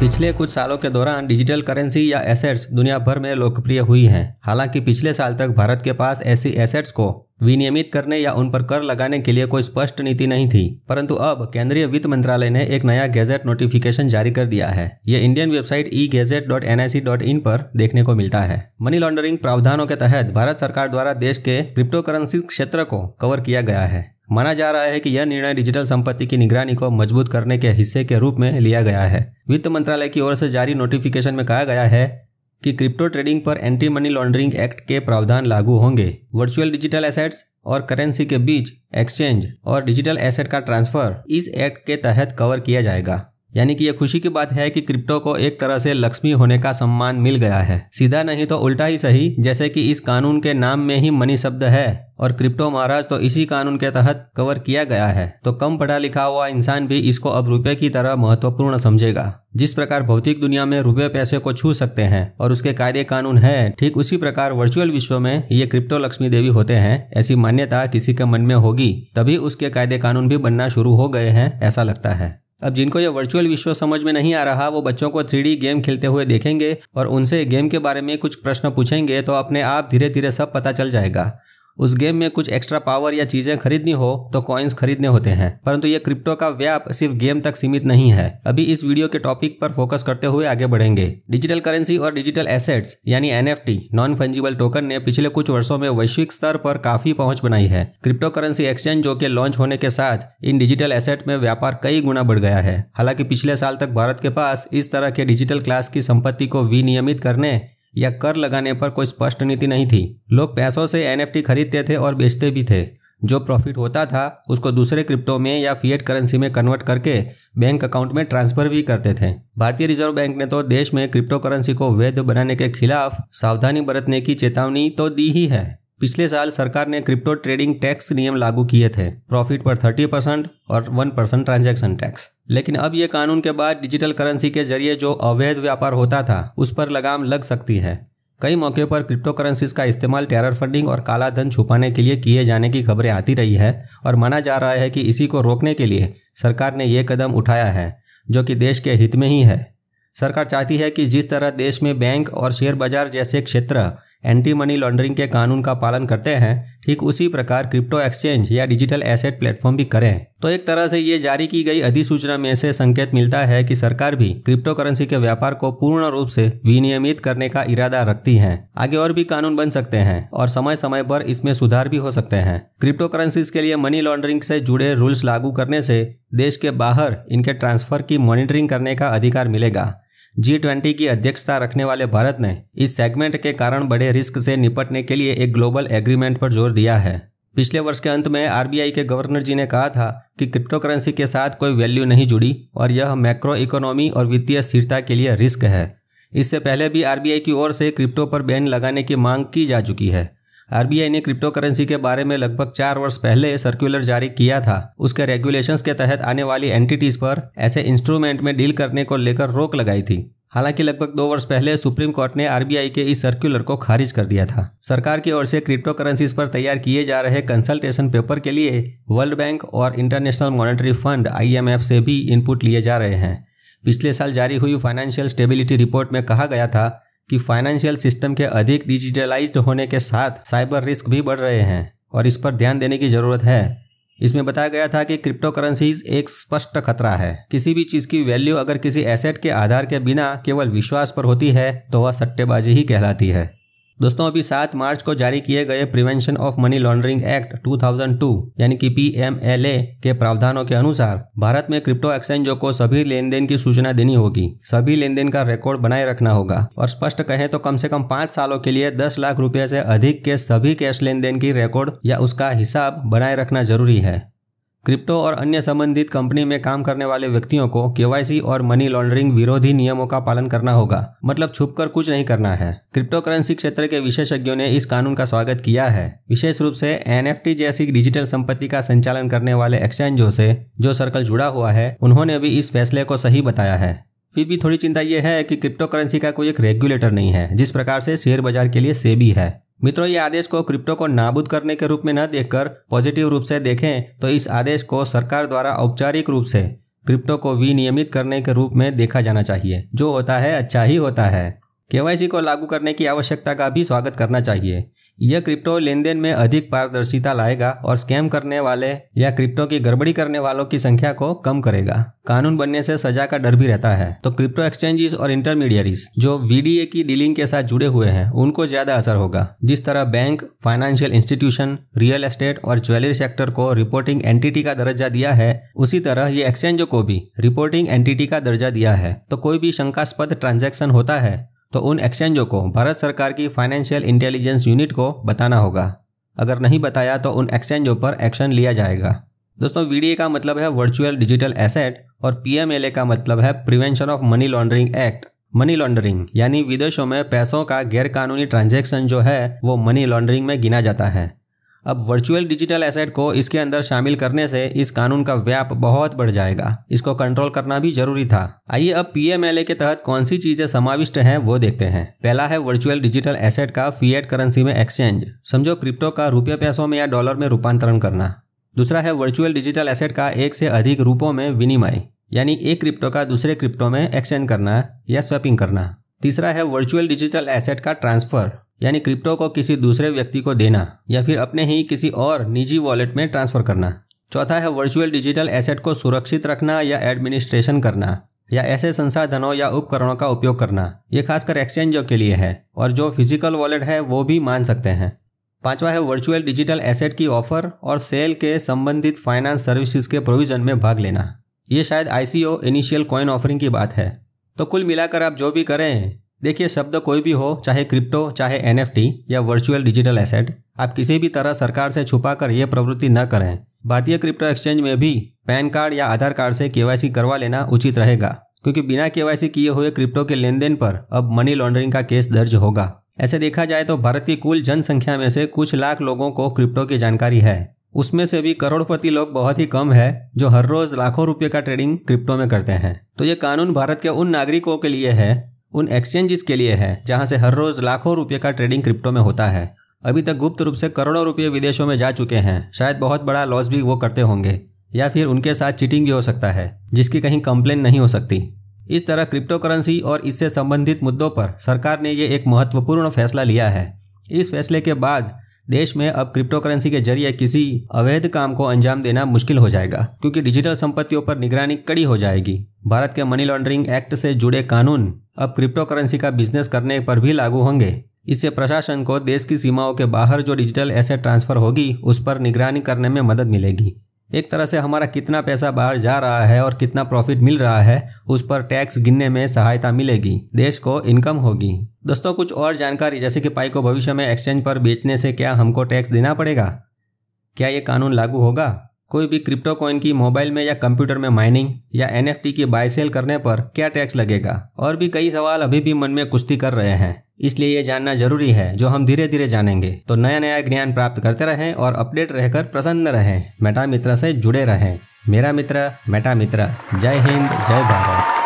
पिछले कुछ सालों के दौरान डिजिटल करेंसी या एसेट्स दुनिया भर में लोकप्रिय हुई हैं हालांकि पिछले साल तक भारत के पास ऐसी एसेट्स को विनियमित करने या उन पर कर लगाने के लिए कोई स्पष्ट नीति नहीं थी परंतु अब केंद्रीय वित्त मंत्रालय ने एक नया गैजेट नोटिफिकेशन जारी कर दिया है ये Indian website e gadget dot N I C dot in पर देखने को मिलता है मनी लॉन्ड्रिंग प्रावधानों के तहत भारत सरकार द्वारा देश के क्रिप्टो करेंसी क्षेत्र को कवर किया गया है माना जा रहा है कि यह निर्णय डिजिटल संपत्ति की निगरानी को मजबूत करने के हिस्से के रूप में लिया गया है वित्त मंत्रालय की ओर से जारी नोटिफिकेशन में कहा गया है कि क्रिप्टो ट्रेडिंग पर एंटी मनी लॉन्ड्रिंग एक्ट के प्रावधान लागू होंगे वर्चुअल डिजिटल एसेट्स और करेंसी के बीच एक्सचेंज और डिजिटल एसेट का ट्रांसफर इस एक्ट के तहत कवर किया जाएगा यानी कि यह खुशी की बात है कि क्रिप्टो को एक तरह से लक्ष्मी होने का सम्मान मिल गया है सीधा नहीं तो उल्टा ही सही जैसे कि इस कानून के नाम में ही मनी शब्द है और क्रिप्टो महाराज तो इसी कानून के तहत कवर किया गया है तो कम पढ़ा लिखा हुआ इंसान भी इसको अब रुपए की तरह महत्वपूर्ण समझेगा जिस प्रकार भौतिक दुनिया में रुपए पैसे को छू सकते हैं और उसके कायदे कानून है ठीक उसी प्रकार वर्चुअल विश्व में ये क्रिप्टो लक्ष्मी देवी होते हैं ऐसी मान्यता किसी के मन में होगी तभी उसके कायदे कानून भी बनना शुरू हो गए हैं ऐसा लगता है अब जिनको ये वर्चुअल विश्व समझ में नहीं आ रहा वो बच्चों को थ्री गेम खेलते हुए देखेंगे और उनसे गेम के बारे में कुछ प्रश्न पूछेंगे तो अपने आप धीरे धीरे सब पता चल जाएगा उस गेम में कुछ एक्स्ट्रा पावर या चीजें खरीदनी हो तो कॉइन्स खरीदने होते हैं परंतु ये क्रिप्टो का व्याप सिर्फ गेम तक सीमित नहीं है अभी इस वीडियो के टॉपिक पर फोकस करते हुए आगे बढ़ेंगे डिजिटल करेंसी और डिजिटल एसेट्स यानी एन नॉन फंजिबल टोकन ने पिछले कुछ वर्षो में वैश्विक स्तर पर काफी पहुंच बनाई है क्रिप्टो करेंसी एक्सचेंज जो के लॉन्च होने के साथ इन डिजिटल एसेट में व्यापार कई गुना बढ़ गया है हालांकि पिछले साल तक भारत के पास इस तरह के डिजिटल क्लास की संपत्ति को विनियमित करने या कर लगाने पर कोई स्पष्ट नीति नहीं थी लोग पैसों से एन खरीदते थे और बेचते भी थे जो प्रॉफिट होता था उसको दूसरे क्रिप्टो में या फिएट करेंसी में कन्वर्ट करके बैंक अकाउंट में ट्रांसफर भी करते थे भारतीय रिजर्व बैंक ने तो देश में क्रिप्टो करेंसी को वैध बनाने के खिलाफ सावधानी बरतने की चेतावनी तो दी ही है पिछले साल सरकार ने क्रिप्टो ट्रेडिंग टैक्स नियम लागू किए थे प्रॉफिट पर 30 परसेंट और 1 परसेंट ट्रांजेक्शन टैक्स लेकिन अब ये कानून के बाद डिजिटल करेंसी के जरिए जो अवैध व्यापार होता था उस पर लगाम लग सकती है कई मौके पर क्रिप्टो करेंसीज का इस्तेमाल टेरर फंडिंग और काला धन छुपाने के लिए किए जाने की खबरें आती रही है और माना जा रहा है कि इसी को रोकने के लिए सरकार ने ये कदम उठाया है जो कि देश के हित में ही है सरकार चाहती है कि जिस तरह देश में बैंक और शेयर बाजार जैसे क्षेत्र एंटी मनी लॉन्ड्रिंग के कानून का पालन करते हैं ठीक उसी प्रकार क्रिप्टो एक्सचेंज या डिजिटल एसेट प्लेटफॉर्म भी करें तो एक तरह से ये जारी की गई अधिसूचना में से संकेत मिलता है कि सरकार भी क्रिप्टो करेंसी के व्यापार को पूर्ण रूप से विनियमित करने का इरादा रखती है आगे और भी कानून बन सकते हैं और समय समय पर इसमें सुधार भी हो सकते हैं क्रिप्टो करेंसी के लिए मनी लॉन्ड्रिंग से जुड़े रूल्स लागू करने से देश के बाहर इनके ट्रांसफर की मॉनिटरिंग करने का अधिकार मिलेगा जी ट्वेंटी की अध्यक्षता रखने वाले भारत ने इस सेगमेंट के कारण बड़े रिस्क से निपटने के लिए एक ग्लोबल एग्रीमेंट पर जोर दिया है पिछले वर्ष के अंत में आरबीआई के गवर्नर जी ने कहा था कि क्रिप्टो करेंसी के साथ कोई वैल्यू नहीं जुड़ी और यह मैक्रो इकोनॉमी और वित्तीय स्थिरता के लिए रिस्क है इससे पहले भी आरबीआई की ओर से क्रिप्टो पर बैन लगाने की मांग की जा चुकी है आरबीआई ने क्रिप्टो करेंसी के बारे में लगभग चार वर्ष पहले सर्कुलर जारी किया था उसके रेगुलेशंस के तहत आने वाली एंटिटीज पर ऐसे इंस्ट्रूमेंट में डील करने को लेकर रोक लगाई थी हालांकि लगभग दो वर्ष पहले सुप्रीम कोर्ट ने आरबीआई के इस सर्कुलर को खारिज कर दिया था सरकार की ओर से क्रिप्टो करेंसीज पर तैयार किए जा रहे कंसल्टेशन पेपर के लिए वर्ल्ड बैंक और इंटरनेशनल मॉनेटरी फंड आईएमएफ से भी इनपुट लिए जा रहे हैं पिछले साल जारी हुई फाइनेंशियल स्टेबिलिटी रिपोर्ट में कहा गया था कि फाइनेंशियल सिस्टम के अधिक डिजिटलाइज होने के साथ साइबर रिस्क भी बढ़ रहे हैं और इस पर ध्यान देने की जरूरत है इसमें बताया गया था कि क्रिप्टो करेंसीज एक स्पष्ट खतरा है किसी भी चीज की वैल्यू अगर किसी एसेट के आधार के बिना केवल विश्वास पर होती है तो वह सट्टेबाजी ही कहलाती है दोस्तों अभी 7 मार्च को जारी किए गए prevention of money laundering act 2002 यानी कि पी के प्रावधानों के अनुसार भारत में क्रिप्टो एक्सचेंजों को सभी लेन देन की सूचना देनी होगी सभी लेन देन का रिकॉर्ड बनाए रखना होगा और स्पष्ट कहें तो कम से कम पाँच सालों के लिए दस लाख रुपए से अधिक के सभी कैश लेन देन की रिकॉर्ड या उसका हिसाब बनाए रखना जरूरी है क्रिप्टो और अन्य संबंधित कंपनी में काम करने वाले व्यक्तियों को केवाईसी और मनी लॉन्ड्रिंग विरोधी नियमों का पालन करना होगा मतलब छुपकर कुछ नहीं करना है क्रिप्टो करेंसी क्षेत्र के विशेषज्ञों ने इस कानून का स्वागत किया है विशेष रूप से एन जैसी डिजिटल संपत्ति का संचालन करने वाले एक्सचेंजों से जो सर्कल जुड़ा हुआ है उन्होंने भी इस फैसले को सही बताया है फिर भी थोड़ी चिंता यह है कि क्रिप्टो करेंसी का कोई एक रेगुलेटर नहीं है जिस प्रकार से शेयर बाजार के लिए सेबी है मित्रों ये आदेश को क्रिप्टो को नाबूद करने के रूप में न देखकर पॉजिटिव रूप से देखें तो इस आदेश को सरकार द्वारा औपचारिक रूप से क्रिप्टो को विनियमित करने के रूप में देखा जाना चाहिए जो होता है अच्छा ही होता है केवाईसी को लागू करने की आवश्यकता का भी स्वागत करना चाहिए यह क्रिप्टो लेन देन में अधिक पारदर्शिता लाएगा और स्कैम करने वाले या क्रिप्टो की गड़बड़ी करने वालों की संख्या को कम करेगा कानून बनने से सजा का डर भी रहता है तो क्रिप्टो एक्सचेंजेस और इंटरमीडियरीज जो वीडीए की डीलिंग के साथ जुड़े हुए हैं उनको ज्यादा असर होगा जिस तरह bank financial institution real estate और ज्वेलरी सेक्टर को रिपोर्टिंग एंटिटी का दर्जा दिया है उसी तरह ये एक्सचेंजों को भी रिपोर्टिंग एंटिटी का दर्जा दिया है तो कोई भी शंकास्पद ट्रांजेक्शन होता है तो उन एक्सचेंजों को भारत सरकार की फाइनेंशियल इंटेलिजेंस यूनिट को बताना होगा अगर नहीं बताया तो उन एक्सचेंजों पर एक्शन लिया जाएगा दोस्तों वीडीए का मतलब है वर्चुअल डिजिटल एसेट और पीएमएलए का मतलब है prevention of money laundering act money laundering यानी विदेशों में पैसों का गैरकानूनी ट्रांजैक्शन जो है वो मनी लॉन्ड्रिंग में गिना जाता है अब वर्चुअल डिजिटल एसेट को इसके अंदर शामिल करने से इस कानून का व्याप बहुत बढ़ जाएगा इसको कंट्रोल करना भी जरूरी था आइए अब पीएमएलए के तहत कौन सी चीजें समाविष्ट हैं वो देखते हैं पहला है वर्चुअल डिजिटल एसेट का फीएड करेंसी में एक्सचेंज समझो क्रिप्टो का रुपये पैसों में या डॉलर में रूपांतरण करना दूसरा है वर्चुअल डिजिटल एसेट का एक से अधिक रूपों में विनिमय यानी एक क्रिप्टो का दूसरे क्रिप्टो में एक्सचेंज करना या स्वैपिंग करना तीसरा है वर्चुअल डिजिटल एसेट का ट्रांसफर यानी क्रिप्टो को किसी दूसरे व्यक्ति को देना या फिर अपने ही किसी और निजी वॉलेट में ट्रांसफर करना चौथा है वर्चुअल डिजिटल एसेट को सुरक्षित रखना या एडमिनिस्ट्रेशन करना या ऐसे संसाधनों या उपकरणों का उपयोग करना ये खासकर एक्सचेंजों के लिए है और जो फिजिकल वॉलेट है वो भी मान सकते हैं पांचवा है वर्चुअल डिजिटल एसेट की ऑफर और सेल के संबंधित फाइनेंस सर्विसेज के प्रोविजन में भाग लेना ये शायद आईसीओ इनिशियल कॉइन ऑफरिंग की बात है तो कुल मिलाकर आप जो भी करें देखिए शब्द कोई भी हो चाहे क्रिप्टो चाहे एन या वर्चुअल डिजिटल एसेट आप किसी भी तरह सरकार से छुपा कर ये प्रवृत्ति न करें भारतीय क्रिप्टो एक्सचेंज में भी पैन कार्ड या आधार कार्ड से केवाईसी करवा लेना उचित रहेगा क्योंकि बिना केवाईसी किए हुए क्रिप्टो के लेन देन पर अब मनी लॉन्ड्रिंग का केस दर्ज होगा ऐसे देखा जाए तो भारत की कुल जनसंख्या में से कुछ लाख लोगों को क्रिप्टो की जानकारी है उसमें से भी करोड़पति लोग बहुत ही कम है जो हर रोज लाखों रुपए का ट्रेडिंग क्रिप्टो में करते हैं तो ये कानून भारत के उन नागरिकों के लिए है उन एक्सचेंजेस के लिए है जहां से हर रोज लाखों रुपये का ट्रेडिंग क्रिप्टो में होता है अभी तक गुप्त रूप से करोड़ों रुपये विदेशों में जा चुके हैं शायद बहुत बड़ा लॉस भी वो करते होंगे या फिर उनके साथ चीटिंग भी हो सकता है जिसकी कहीं कंप्लेन नहीं हो सकती इस तरह क्रिप्टो करेंसी और इससे संबंधित मुद्दों पर सरकार ने ये एक महत्वपूर्ण फैसला लिया है इस फैसले के बाद देश में अब क्रिप्टो करेंसी के जरिए किसी अवैध काम को अंजाम देना मुश्किल हो जाएगा क्योंकि डिजिटल संपत्तियों पर निगरानी कड़ी हो जाएगी भारत के मनी लॉन्ड्रिंग एक्ट से जुड़े कानून अब क्रिप्टो करेंसी का बिजनेस करने पर भी लागू होंगे इससे प्रशासन को देश की सीमाओं के बाहर जो डिजिटल एसेट ट्रांसफर होगी उस पर निगरानी करने में मदद मिलेगी एक तरह से हमारा कितना पैसा बाहर जा रहा है और कितना प्रॉफिट मिल रहा है उस पर टैक्स गिनने में सहायता मिलेगी देश को इनकम होगी दोस्तों कुछ और जानकारी जैसे कि पाई को भविष्य में एक्सचेंज पर बेचने से क्या हमको टैक्स देना पड़ेगा क्या ये कानून लागू होगा कोई भी क्रिप्टो कॉइन की मोबाइल में या कंप्यूटर में माइनिंग या एन की बाय सेल करने पर क्या टैक्स लगेगा और भी कई सवाल अभी भी मन में कुश्ती कर रहे हैं इसलिए ये जानना जरूरी है जो हम धीरे धीरे जानेंगे तो नया नया ज्ञान प्राप्त करते रहें और अपडेट रहकर प्रसन्न रहें मेटा मित्र से जुड़े रहें मेरा मित्र मेटा मित्र जय हिंद जय भारत